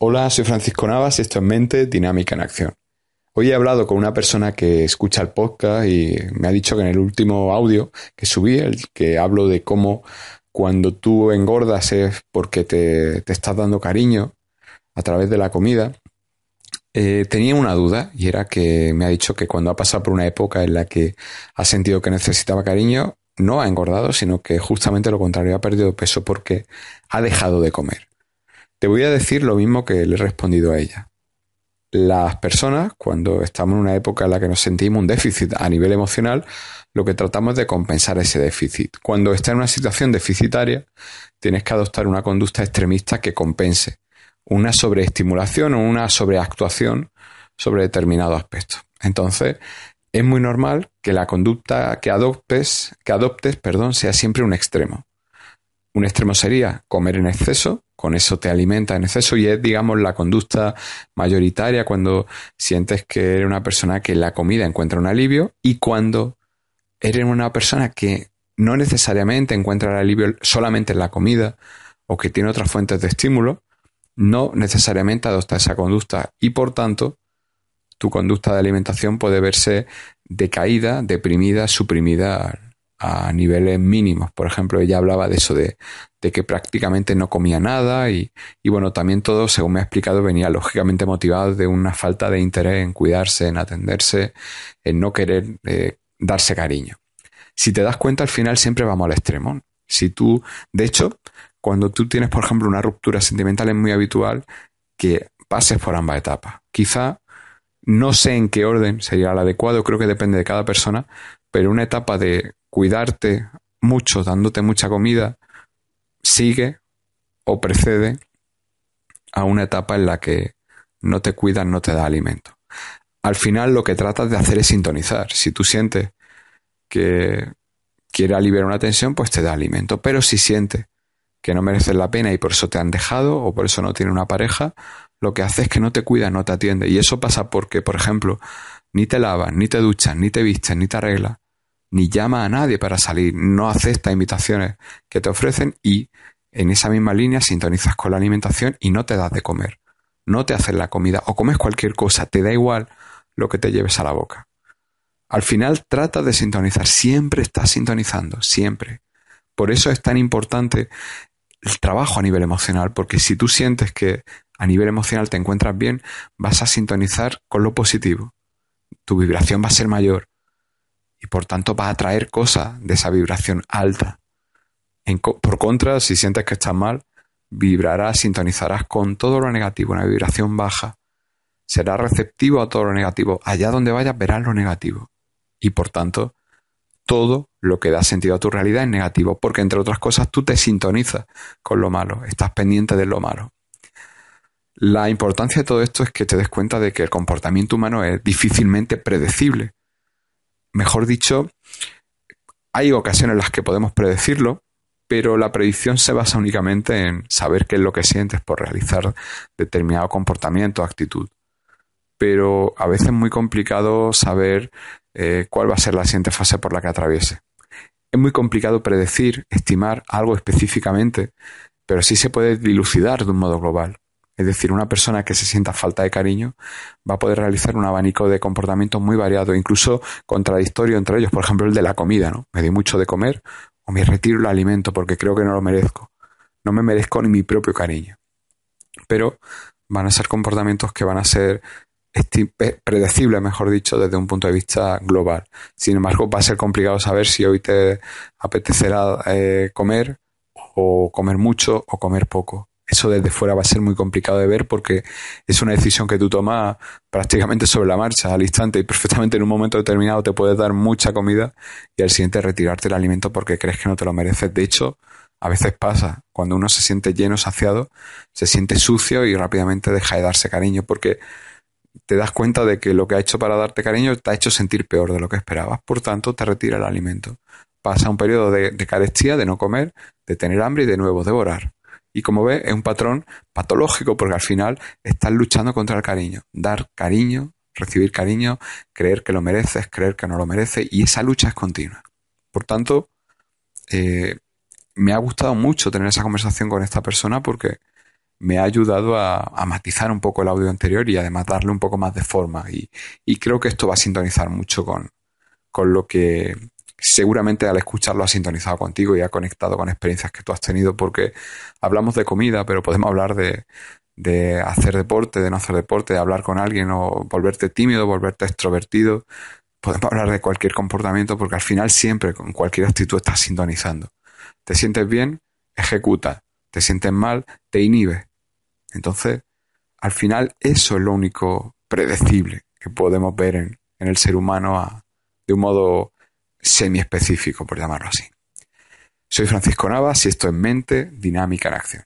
Hola, soy Francisco Navas y esto es Mente Dinámica en Acción. Hoy he hablado con una persona que escucha el podcast y me ha dicho que en el último audio que subí, el que hablo de cómo cuando tú engordas es porque te, te estás dando cariño a través de la comida, eh, tenía una duda y era que me ha dicho que cuando ha pasado por una época en la que ha sentido que necesitaba cariño, no ha engordado, sino que justamente lo contrario, ha perdido peso porque ha dejado de comer. Te voy a decir lo mismo que le he respondido a ella. Las personas, cuando estamos en una época en la que nos sentimos un déficit a nivel emocional, lo que tratamos es de compensar ese déficit. Cuando estás en una situación deficitaria, tienes que adoptar una conducta extremista que compense una sobreestimulación o una sobreactuación sobre determinado aspecto. Entonces, es muy normal que la conducta que adoptes, que adoptes, perdón, sea siempre un extremo. Un extremo sería comer en exceso, con eso te alimenta en exceso y es, digamos, la conducta mayoritaria cuando sientes que eres una persona que la comida encuentra un alivio y cuando eres una persona que no necesariamente encuentra el alivio solamente en la comida o que tiene otras fuentes de estímulo, no necesariamente adopta esa conducta y por tanto tu conducta de alimentación puede verse decaída, deprimida, suprimida a niveles mínimos. Por ejemplo, ella hablaba de eso, de, que prácticamente no comía nada y, bueno, también todo, según me ha explicado, venía lógicamente motivado de una falta de interés en cuidarse, en atenderse, en no querer eh, darse cariño. Si te das cuenta, al final siempre vamos al extremo. Si tú, de hecho, cuando tú tienes, por ejemplo, una ruptura sentimental es muy habitual que pases por ambas etapas. Quizá no sé en qué orden sería el adecuado, creo que depende de cada persona, pero una etapa de cuidarte mucho, dándote mucha comida, sigue o precede a una etapa en la que no te cuidan, no te da alimento. Al final lo que tratas de hacer es sintonizar. Si tú sientes que quiere aliviar una tensión, pues te da alimento. Pero si sientes que no mereces la pena y por eso te han dejado o por eso no tiene una pareja, lo que hace es que no te cuida, no te atiende. Y eso pasa porque, por ejemplo, ni te lavas, ni te duchas, ni te vistes, ni te arreglas ni llama a nadie para salir, no acepta invitaciones que te ofrecen y en esa misma línea sintonizas con la alimentación y no te das de comer, no te haces la comida o comes cualquier cosa, te da igual lo que te lleves a la boca. Al final trata de sintonizar, siempre estás sintonizando, siempre. Por eso es tan importante el trabajo a nivel emocional, porque si tú sientes que a nivel emocional te encuentras bien, vas a sintonizar con lo positivo. Tu vibración va a ser mayor, y por tanto vas a atraer cosas de esa vibración alta. por contra, si sientes que estás mal, vibrarás, sintonizarás con todo lo negativo, una vibración baja. Serás receptivo a todo lo negativo. Allá donde vayas verás lo negativo. Y por tanto, todo lo que da sentido a tu realidad es negativo, porque entre otras cosas tú te sintonizas con lo malo, estás pendiente de lo malo. La importancia de todo esto es que te des cuenta de que el comportamiento humano es difícilmente predecible mejor dicho, hay ocasiones en las que podemos predecirlo, pero la predicción se basa únicamente en saber qué es lo que sientes por realizar determinado comportamiento o actitud. Pero a veces es muy complicado saber eh, cuál va a ser la siguiente fase por la que atraviese. Es muy complicado predecir, estimar algo específicamente, pero sí se puede dilucidar de un modo global. Es decir, una persona que se sienta falta de cariño va a poder realizar un abanico de comportamientos muy variados, incluso contradictorio entre ellos. Por ejemplo, el de la comida, ¿no? Me doy mucho de comer o me retiro el alimento porque creo que no lo merezco. No me merezco ni mi propio cariño. Pero van a ser comportamientos que van a ser predecibles, mejor dicho, desde un punto de vista global. Sin embargo, va a ser complicado saber si hoy te apetecerá eh, comer o comer mucho o comer poco eso desde fuera va a ser muy complicado de ver porque es una decisión que tú tomas prácticamente sobre la marcha, al instante y perfectamente en un momento determinado te puedes dar mucha comida y al siguiente retirarte el alimento porque crees que no te lo mereces. De hecho, a veces pasa, cuando uno se siente lleno, saciado, se siente sucio y rápidamente deja de darse cariño porque te das cuenta de que lo que ha hecho para darte cariño te ha hecho sentir peor de lo que esperabas, por tanto te retira el alimento. Pasa un periodo de, carestía, de no comer, de tener hambre y de nuevo devorar. Y como ve es un patrón patológico porque al final estás luchando contra el cariño. Dar cariño, recibir cariño, creer que lo mereces, creer que no lo mereces y esa lucha es continua. Por tanto, eh, me ha gustado mucho tener esa conversación con esta persona porque me ha ayudado a, matizar un poco el audio anterior y además darle un poco más de forma. Y, creo que esto va a sintonizar mucho con, con, lo que seguramente al escucharlo ha sintonizado contigo y ha conectado con experiencias que tú has tenido, porque hablamos de comida, pero podemos hablar de, hacer deporte, de no hacer deporte, de hablar con alguien o volverte tímido, volverte extrovertido. Podemos hablar de cualquier comportamiento porque al final siempre con cualquier actitud estás sintonizando. Te sientes bien, ejecuta. Te sientes mal, te inhibe Entonces, al final eso es lo único predecible que podemos ver en, el ser humano de un modo semiespecífico, por llamarlo así. Soy Francisco Navas y esto es Mente Dinámica en Acción.